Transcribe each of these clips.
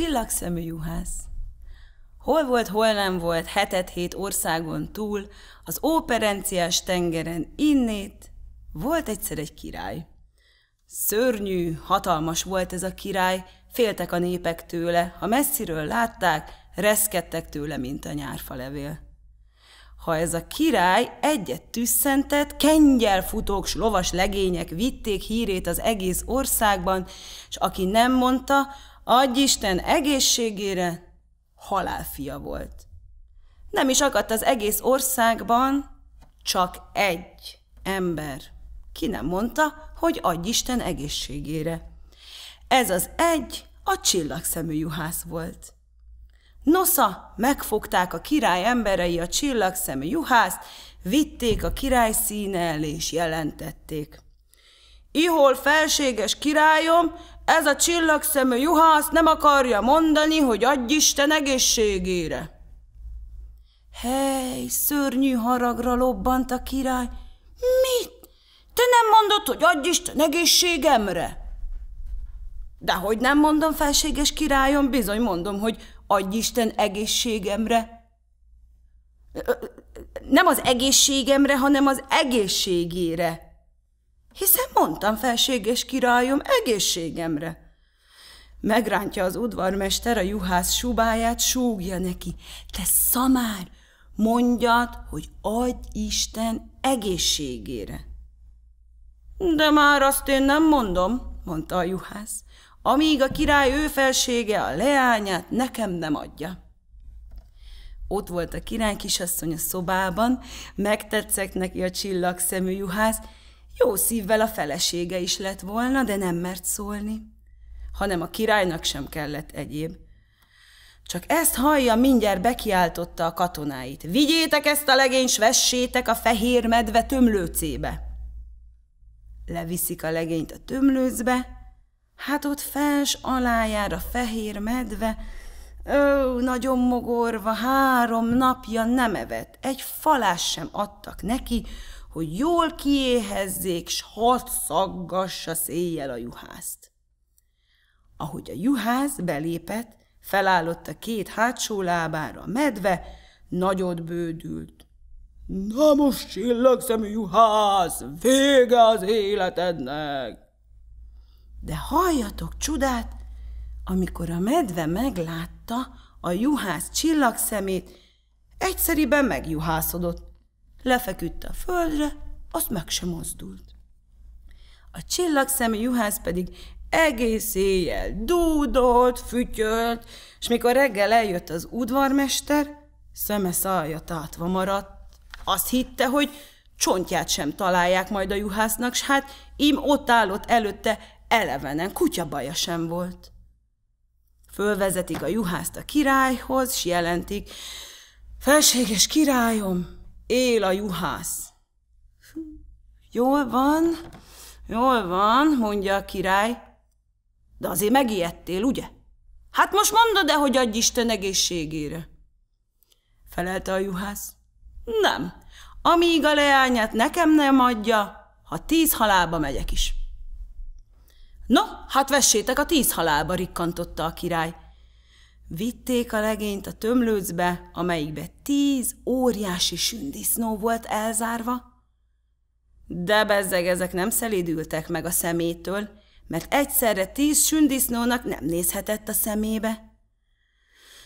Csillagszemű juhász. Hol volt, hol nem volt, hetet hét országon túl, az óperenciás tengeren innét volt egyszer egy király. Szörnyű, hatalmas volt ez a király, féltek a népek tőle, ha messziről látták, reszkedtek tőle, mint a nyárfa levél. Ha ez a király egyet tüsszentett, kengyelfutók s lovas legények vitték hírét az egész országban, és aki nem mondta, Adj Isten egészségére, halálfia volt. Nem is akadt az egész országban, csak egy ember. Ki nem mondta, hogy adj Isten egészségére. Ez az egy a csillagszemű juhász volt. Nosza, megfogták a király emberei a csillagszemű juhászt, vitték a király színe elé és jelentették – ihol felséges királyom, ez a csillagszemű juhász nem akarja mondani, hogy adj Isten egészségére. Hely, szörnyű haragra lobbant a király. Mit? Te nem mondod, hogy adj Isten egészségemre? De hogy nem mondom, felséges királyom, bizony mondom, hogy adj Isten egészségemre. Nem az egészségemre, hanem az egészségére hiszen mondtam felséges királyom egészségemre. Megrántja az udvarmester a juhász subáját, súgja neki. Te szamár, mondjad, hogy adj Isten egészségére. De már azt én nem mondom, mondta a juhász, amíg a király ő felsége a leányát nekem nem adja. Ott volt a király kisasszony a szobában, megtetszett neki a csillagszemű juhász, jó szívvel a felesége is lett volna, de nem mert szólni, hanem a királynak sem kellett egyéb. Csak ezt hallja, mindjárt bekiáltotta a katonáit. Vigyétek ezt a legényt, vessétek a fehér medve tömlőcébe. Leviszik a legényt a tömlőcbe, hát ott fels alájár a fehér medve, Ó, nagyon mogorva, három napja nem evett, egy falás sem adtak neki, hogy jól kiéhezzék, s hadd szaggassa széjjel a juhászt. Ahogy a juhász belépett, felállott a két hátsó lábára a medve, nagyot bődült. – Na most csillagszemű juhász, vége az életednek! De halljatok csodát, amikor a medve meglátta a juhász csillagszemét, egyszeriben megjuhászodott. Lefeküdt a földre, azt meg sem mozdult. A csillagszemű juhász pedig egész éjjel dúdolt, fütyölt, és mikor reggel eljött az udvarmester, szeme szája tátva maradt. Azt hitte, hogy csontját sem találják majd a juhásznak, s hát im ott állott előtte elevenen, kutyabaja sem volt. Fölvezetik a juhászt a királyhoz, s jelentik, felséges királyom, Él a juhász! Jól van, jól van, mondja a király, de azért megijedtél, ugye? Hát most mondod-e, hogy adj Isten egészségére? Felelte a juhász. Nem, amíg a leányát nekem nem adja, ha tíz halálba megyek is. No, hát vessétek a tíz halálba, rikkantotta a király. Vitték a legényt a tömlőcbe, amelyikbe tíz óriási sündisznó volt elzárva, de bezzeg ezek nem szelédültek meg a szemétől, mert egyszerre tíz sündisznónak nem nézhetett a szemébe.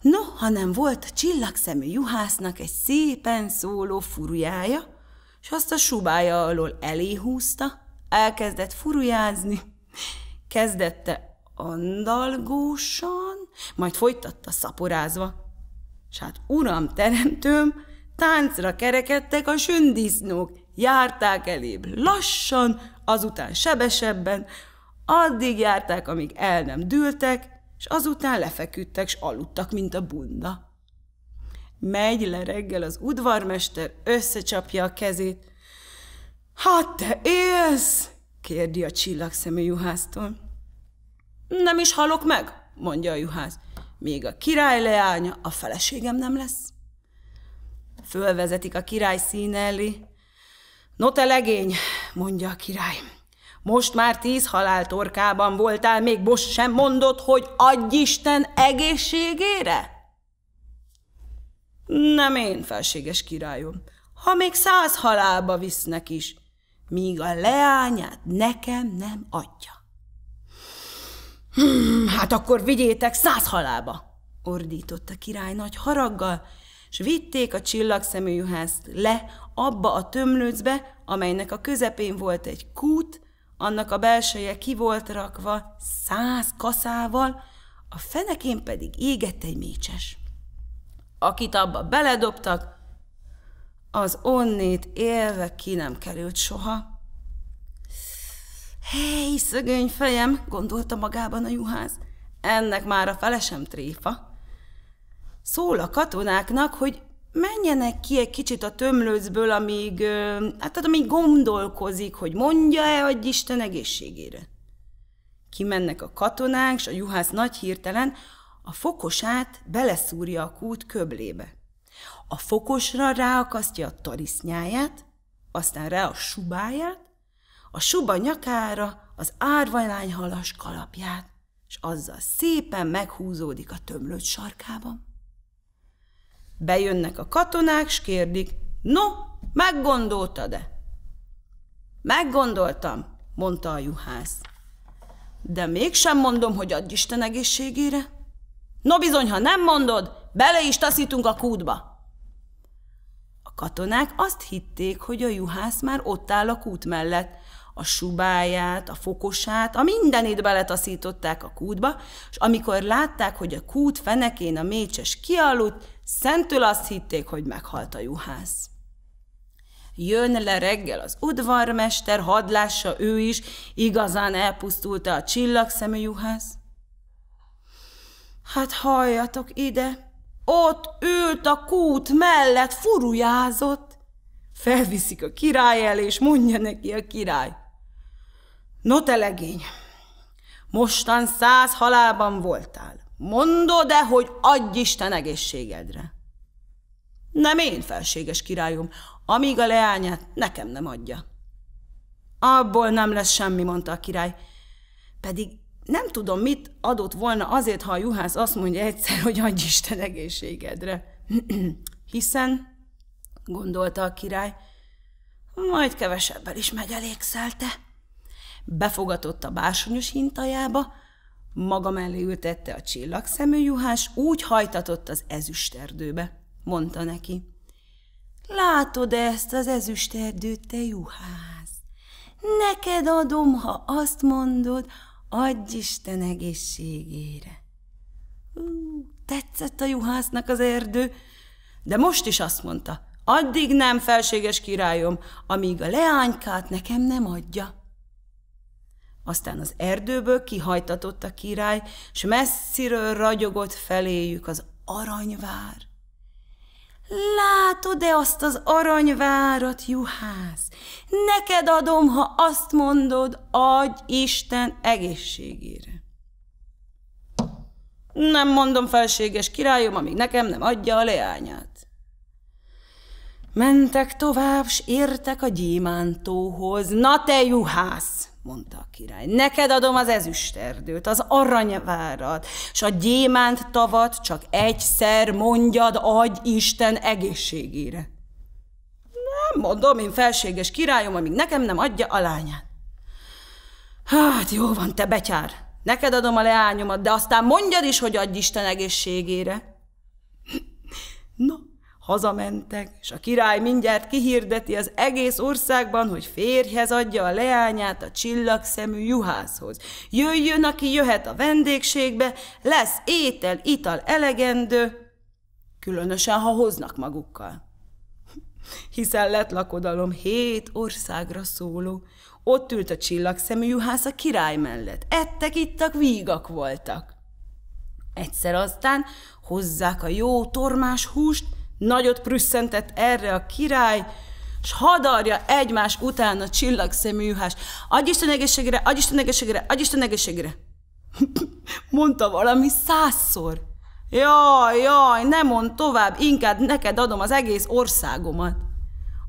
No, hanem volt a csillagszemű juhásznak egy szépen szóló furujája, és azt a subája alól elé húzta, elkezdett furujázni, kezdette andalgósan, majd folytatta szaporázva. S hát uram teremtőm, táncra kerekedtek a sündisznók, járták elébb lassan, azután sebesebben, addig járták, amíg el nem dültek, és azután lefeküdtek, s aludtak, mint a bunda. Megy le reggel az udvarmester, összecsapja a kezét. Hát te élsz? kérdi a csillagszemű juhásztól. Nem is halok meg, mondja a juhász. Még a király leánya, a feleségem nem lesz. Fölvezetik a király színe elé. No te legény, mondja a király. Most már tíz halál torkában voltál, még most sem mondod, hogy adj Isten egészségére? Nem én, felséges királyom, ha még száz halálba visznek is, míg a leányát nekem nem adja. Hmm, hát akkor vigyétek száz halába! ordított a király nagy haraggal, s vitték a csillagszemű juhászt le abba a tömlőcbe, amelynek a közepén volt egy kút, annak a belseje ki volt rakva száz kaszával, a fenekén pedig égett egy mécses. Akit abba beledobtak, az onnét élve ki nem került soha. Hely, szögöny fejem, gondolta magában a juhász, ennek már a felesem tréfa. Szól a katonáknak, hogy menjenek ki egy kicsit a tömlőcből, amíg, hát amíg gondolkozik, hogy mondja-e, a Isten egészségére. Kimennek a katonák, és a juhász nagy hirtelen a fokosát beleszúrja a kút köblébe. A fokosra ráakasztja a tarisznyáját, aztán rá a subáját, a suba nyakára az árvalány halas kalapját, és azzal szépen meghúzódik a tömlőt sarkában. Bejönnek a katonák, s kérdik, no, meggondoltad-e? Meggondoltam, mondta a juhász. De mégsem mondom, hogy adj Isten egészségére. No bizony, ha nem mondod, bele is taszítunk a kútba. A katonák azt hitték, hogy a juhász már ott áll a kút mellett, a subáját, a fokosát, a mindenét beletaszították a kútba, és amikor látták, hogy a kút fenekén a mécses kialudt, szentül azt hitték, hogy meghalt a juhász. Jön le reggel az udvarmester, hadd ő is, igazán elpusztulta a csillagszemű juhász. Hát halljatok ide, ott ült a kút mellett, furujázott. Felviszik a király elé, és mondja neki a király. No te legény, mostan száz halálban voltál. Mondod-e, hogy adj Isten egészségedre? Nem én, felséges királyom, amíg a leányát nekem nem adja. Abból nem lesz semmi, mondta a király. Pedig nem tudom, mit adott volna azért, ha a juhász azt mondja egyszer, hogy adj Isten egészségedre. Hiszen, gondolta a király, majd kevesebbel is megelégszelte. te befogatott a bársonyos hintajába, maga mellé ültette a csillagszemű juhás, úgy hajtatott az ezüsterdőbe, mondta neki. Látod -e ezt az ezüsterdőt, te juhász? Neked adom, ha azt mondod, adj Isten egészségére. tetszett a juhásznak az erdő, de most is azt mondta, addig nem, felséges királyom, amíg a leánykát nekem nem adja. Aztán az erdőből kihajtatott a király, s messziről ragyogott feléjük az aranyvár. Látod-e azt az aranyvárat, juhász? Neked adom, ha azt mondod, adj Isten egészségére. Nem mondom, felséges királyom, amíg nekem nem adja a leányát. Mentek tovább, s értek a gyémántóhoz. Na te, juhász! mondta a király. Neked adom az ezüsterdőt, az aranyvárat, és a gyémánt tavat csak egyszer mondjad, adj Isten egészségére. Nem mondom, én felséges királyom, amíg nekem nem adja a lányát. Hát jó van, te betyár, neked adom a leányomat, de aztán mondjad is, hogy adj Isten egészségére. Na, Hazamentek, és a király mindjárt kihirdeti az egész országban, hogy férjhez adja a leányát a csillagszemű juhászhoz. Jöjjön, aki jöhet a vendégségbe, lesz étel, ital elegendő, különösen, ha hoznak magukkal. Hiszen lett lakodalom hét országra szóló, ott ült a csillagszemű juhász a király mellett. Ettek, ittak, vígak voltak. Egyszer aztán hozzák a jó tormás húst, Nagyot prüsszentett erre a király, és hadarja egymás után a csillagszemű juhás. Adj Isten egészségre, adj Isten egészségre, adj Isten egészségre. Mondta valami százszor. Jaj, jaj, ne mond tovább, inkább neked adom az egész országomat.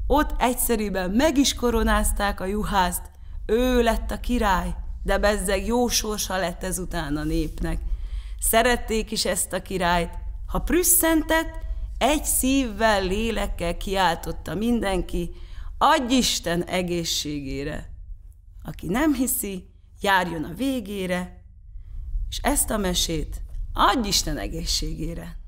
Ott egyszerűen meg is koronázták a juhászt, ő lett a király, de bezzeg jó sorsa lett ezután a népnek. Szerették is ezt a királyt. Ha prüsszentett, egy szívvel, lélekkel kiáltotta mindenki, adj Isten egészségére. Aki nem hiszi, járjon a végére, és ezt a mesét adj Isten egészségére.